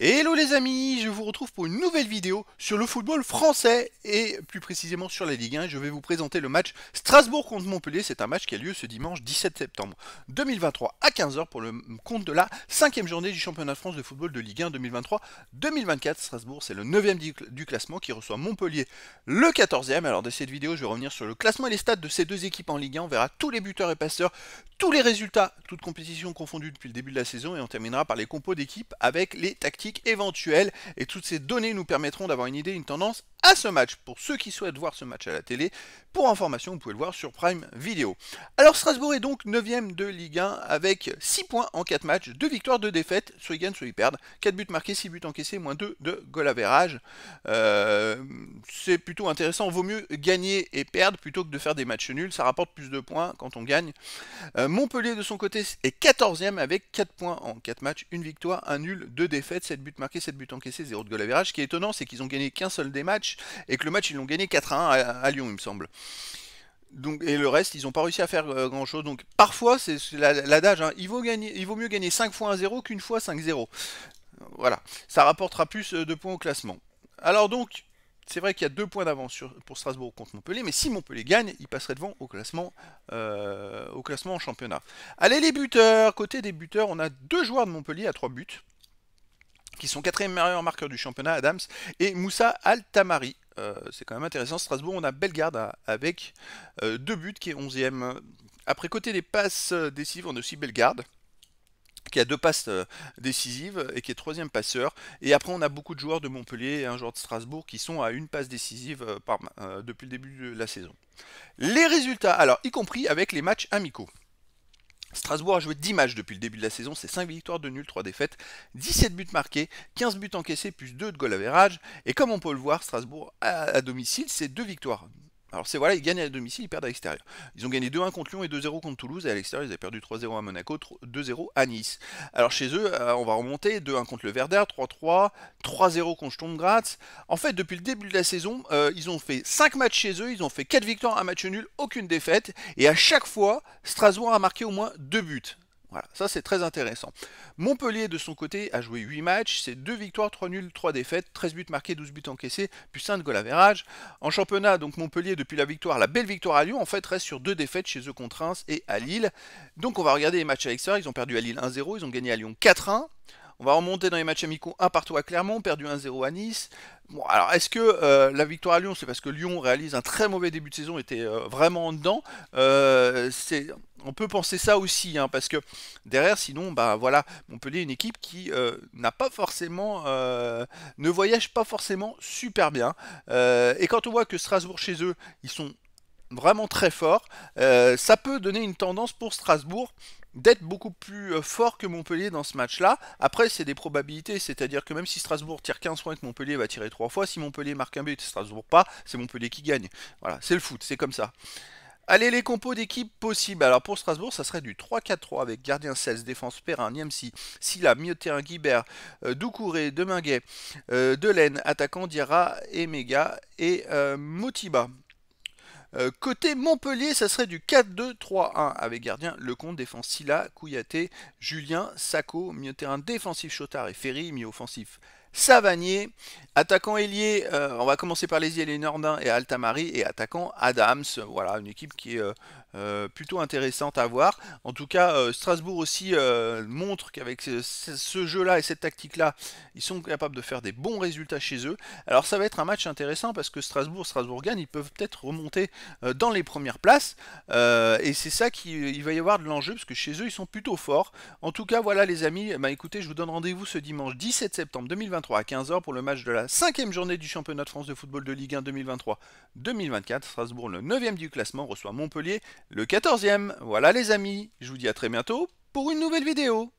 Hello les amis, je vous retrouve pour une nouvelle vidéo sur le football français et plus précisément sur la Ligue 1. Je vais vous présenter le match Strasbourg contre Montpellier. C'est un match qui a lieu ce dimanche 17 septembre 2023 à 15h pour le compte de la cinquième journée du championnat de France de football de Ligue 1 2023-2024. Strasbourg, c'est le 9e du classement qui reçoit Montpellier le 14e. Alors dans cette vidéo, je vais revenir sur le classement et les stats de ces deux équipes en Ligue 1. On verra tous les buteurs et passeurs, tous les résultats, toutes compétitions confondues depuis le début de la saison et on terminera par les compos d'équipe avec les tactiques éventuelle et toutes ces données nous permettront d'avoir une idée, une tendance ce match pour ceux qui souhaitent voir ce match à la télé. Pour information, vous pouvez le voir sur Prime Video. Alors Strasbourg est donc 9ème de Ligue 1 avec 6 points en 4 matchs, 2 victoires, 2 défaites, soit ils gagnent, soit ils perdent. 4 buts marqués, 6 buts encaissés, moins 2 de goal average. Euh, c'est plutôt intéressant, vaut mieux gagner et perdre plutôt que de faire des matchs nuls, ça rapporte plus de points quand on gagne. Euh, Montpellier de son côté est 14ème avec 4 points en 4 matchs, 1 victoire, 1 nul, 2 défaites, 7 buts marqués, 7 buts encaissés, 0 de goal average. Ce qui est étonnant, c'est qu'ils ont gagné qu'un seul des matchs et que le match, ils l'ont gagné 4 à 1 à, Lyon, il me semble. Donc, et le reste, ils n'ont pas réussi à faire euh, grand chose. Donc parfois, c'est l'adage, hein, il, vaut il vaut mieux gagner 5 fois 1-0 qu'une fois 5-0. Voilà, ça rapportera plus euh, de points au classement. Alors donc, c'est vrai qu'il y a deux points d'avance pour Strasbourg contre Montpellier, mais si Montpellier gagne, il passerait devant au classement, euh, au classement en championnat. Allez les buteurs, côté des buteurs, on a deux joueurs de Montpellier à 3 buts qui sont quatrième meilleur marqueur du championnat, Adams, et Moussa Altamari. Euh, c'est quand même intéressant. Strasbourg, on a Bellegarde euh, avec euh, deux buts qui est onzième. Après, côté des passes décisives, on a aussi Bellegarde qui a deux passes décisives et qui est troisième passeur. Et après, on a beaucoup de joueurs de Montpellier et un joueur de Strasbourg qui sont à une passe décisive depuis le début de la saison. Les résultats, alors y compris avec les matchs amicaux. Strasbourg a joué 10 matchs depuis le début de la saison, c'est 5 victoires, de nuls, 3 défaites, 17 buts marqués, 15 buts encaissés, plus 2 de goal verrage. Et comme on peut le voir, Strasbourg à, à domicile, c'est 2 victoires, alors c'est voilà, ils gagnent à domicile, ils perdent à l'extérieur. Ils ont gagné 2-1 contre Lyon et 2-0 contre Toulouse, et à l'extérieur ils avaient perdu 3-0 à Monaco, 2-0 à Nice. Alors chez eux, euh, on va remonter 2-1 contre le Verder, 3-3, 3-0 contre Sturm En fait, depuis le début de la saison, euh, ils ont fait 5 matchs chez eux, ils ont fait 4 victoires, un match nul, aucune défaite, et à chaque fois, Strasbourg a marqué au moins 2 buts. Voilà, ça c'est très intéressant. Montpellier de son côté a joué 8 matchs, c'est 2 victoires, 3 nuls, 3 défaites, 13 buts marqués, 12 buts encaissés, plus 5 de à En championnat, donc Montpellier depuis la victoire, la belle victoire à Lyon, en fait reste sur 2 défaites chez eux contre et à Lille. Donc on va regarder les matchs à l'extérieur, ils ont perdu à Lille 1-0, ils ont gagné à Lyon 4-1. On va remonter dans les matchs amicaux un partout à Clermont, perdu 1-0 à Nice. Bon, alors est-ce que euh, la victoire à Lyon, c'est parce que Lyon réalise un très mauvais début de saison, était euh, vraiment dedans euh, On peut penser ça aussi, hein, parce que derrière, sinon, bah voilà, Montpellier une équipe qui n'a pas forcément, ne voyage pas forcément super bien. et quand on voit que Strasbourg chez eux, ils sont vraiment très forts, ça peut donner une tendance pour Strasbourg d'être beaucoup plus euh, fort que Montpellier dans ce match-là. Après, c'est des probabilités, c'est-à-dire que même si Strasbourg tire 15 points et que Montpellier va tirer 3 fois, si Montpellier marque un but et Strasbourg pas, c'est Montpellier qui gagne. Voilà, c'est le foot, c'est comme ça. Allez, les compos d'équipe possibles. Alors pour Strasbourg, ça serait du 3-4-3 avec gardien 16, défense Perrin, Niemcy, Silla, la Guibert, euh, Doucouré, Deminguet, euh, Delaine, attaquant Diarra, Emega et Motiba. Euh, côté Montpellier, ça serait du 4-2-3-1 avec gardien Lecomte, défense Silla, Kouyaté, Julien, Sacco, milieu terrain défensif Chotard et Ferry, milieu offensif Savanier. Attaquant ailier, euh, on va commencer par les ailiers Nordin et Altamari et attaquant Adams. Voilà, une équipe qui est euh, euh, plutôt intéressante à voir. En tout cas, Strasbourg aussi montre qu'avec ce, jeu-là et cette tactique-là, ils sont capables de faire des bons résultats chez eux. Alors ça va être un match intéressant parce que Strasbourg, Strasbourg ils peuvent peut-être remonter dans les premières places. et c'est ça qu'il va y avoir de l'enjeu parce que chez eux, ils sont plutôt forts. En tout cas, voilà les amis, bah, écoutez, je vous donne rendez-vous ce dimanche 17 septembre 2020 à 15h pour le match de la cinquième journée du championnat de France de football de Ligue 1 2023-2024. Strasbourg, le 9 ème du classement, reçoit Montpellier, le 14e. Voilà les amis, je vous dis à très bientôt pour une nouvelle vidéo.